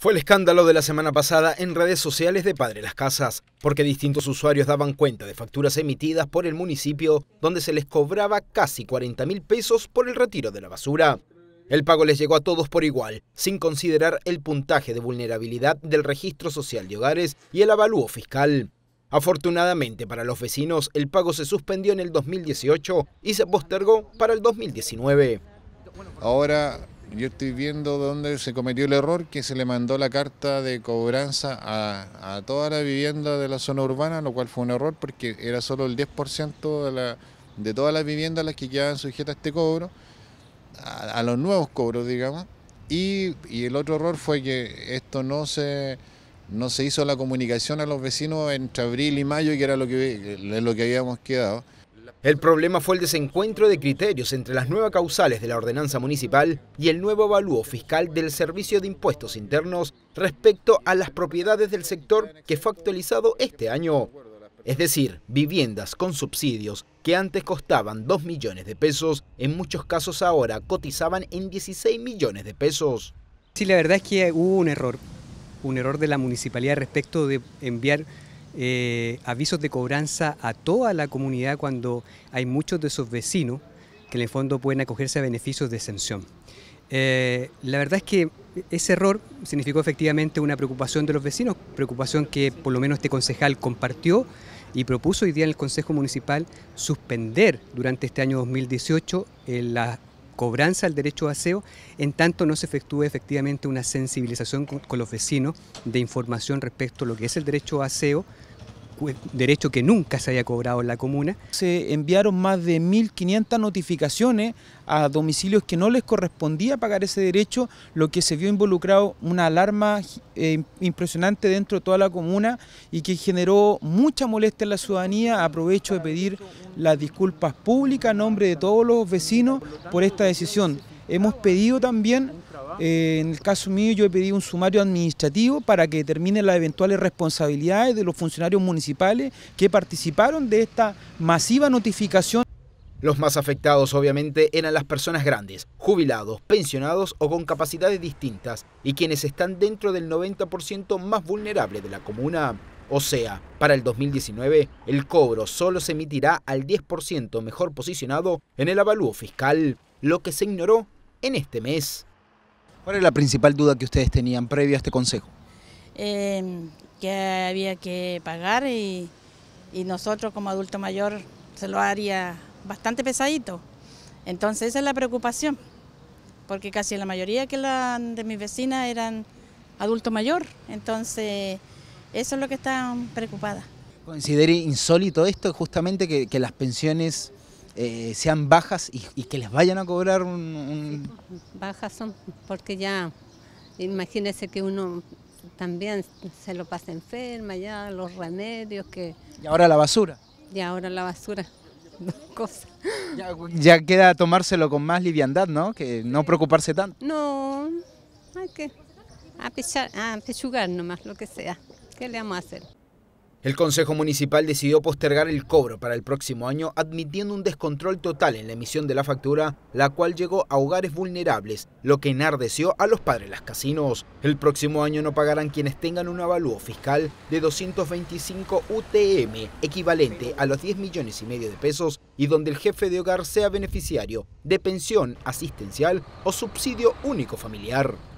Fue el escándalo de la semana pasada en redes sociales de Padre Las Casas, porque distintos usuarios daban cuenta de facturas emitidas por el municipio donde se les cobraba casi 40 mil pesos por el retiro de la basura. El pago les llegó a todos por igual, sin considerar el puntaje de vulnerabilidad del registro social de hogares y el avalúo fiscal. Afortunadamente para los vecinos, el pago se suspendió en el 2018 y se postergó para el 2019. Ahora yo estoy viendo dónde se cometió el error, que se le mandó la carta de cobranza a, toda la vivienda de la zona urbana, lo cual fue un error porque era solo el 10% de, todas las viviendas las que quedaban sujetas a este cobro, a, los nuevos cobros, digamos. Y, el otro error fue que esto no se, no se hizo la comunicación a los vecinos entre abril y mayo, que era lo que, lo que habíamos quedado. El problema fue el desencuentro de criterios entre las nuevas causales de la ordenanza municipal y el nuevo avalúo fiscal del Servicio de Impuestos Internos respecto a las propiedades del sector que fue actualizado este año. Es decir, viviendas con subsidios que antes costaban 2 millones de pesos, en muchos casos ahora cotizaban en 16 millones de pesos. Sí, la verdad es que hubo un error, un error de la municipalidad respecto de enviar eh, avisos de cobranza a toda la comunidad cuando hay muchos de sus vecinos que en el fondo pueden acogerse a beneficios de exención. Eh, la verdad es que ese error significó efectivamente una preocupación de los vecinos, preocupación que por lo menos este concejal compartió y propuso hoy día en el Consejo Municipal suspender durante este año 2018 las. Eh, la cobranza al derecho a aseo en tanto no se efectúe efectivamente una sensibilización con, con los vecinos de información respecto a lo que es el derecho a aseo, derecho que nunca se había cobrado en la comuna. Se enviaron más de 1.500 notificaciones a domicilios que no les correspondía pagar ese derecho, lo que se vio involucrado una alarma eh, impresionante dentro de toda la comuna y que generó mucha molestia en la ciudadanía. Aprovecho de pedir las disculpas públicas ...en nombre de todos los vecinos por esta decisión. Hemos pedido también eh, en el caso mío yo he pedido un sumario administrativo para que determine las eventuales responsabilidades de los funcionarios municipales que participaron de esta masiva notificación. Los más afectados obviamente eran las personas grandes, jubilados, pensionados o con capacidades distintas y quienes están dentro del 90% más vulnerable de la comuna. O sea, para el 2019 el cobro solo se emitirá al 10% mejor posicionado en el avalúo fiscal, lo que se ignoró en este mes. ¿Cuál era la principal duda que ustedes tenían previo a este consejo? Em, que había que pagar y, nosotros como adulto mayor se lo haría bastante pesadito. Entonces esa es la preocupación, porque casi la mayoría que la, de mis vecinas eran adulto mayor, entonces eso es lo que están preocupadas. ¿Considere insólito esto, justamente que las pensiones eh, sean bajas y, que les vayan a cobrar un, Bajas son, porque ya, imagínese que uno también se lo pasa enferma, ya los remedios que... Y ahora la basura. Y ahora la basura, dos Ya, queda tomárselo con más liviandad, ¿no? Que no preocuparse tanto. No, hay que apechugar nomás, lo que sea. ¿Qué le vamos a hacer? El Consejo Municipal decidió postergar el cobro para el próximo año, admitiendo un descontrol total en la emisión de la factura, la cual llegó a hogares vulnerables, lo que enardeció a los padres las casinos. El próximo año no pagarán quienes tengan un avalúo fiscal de 225 UTM, equivalente a los 10 millones y medio de pesos, y donde el jefe de hogar sea beneficiario de pensión asistencial o subsidio único familiar.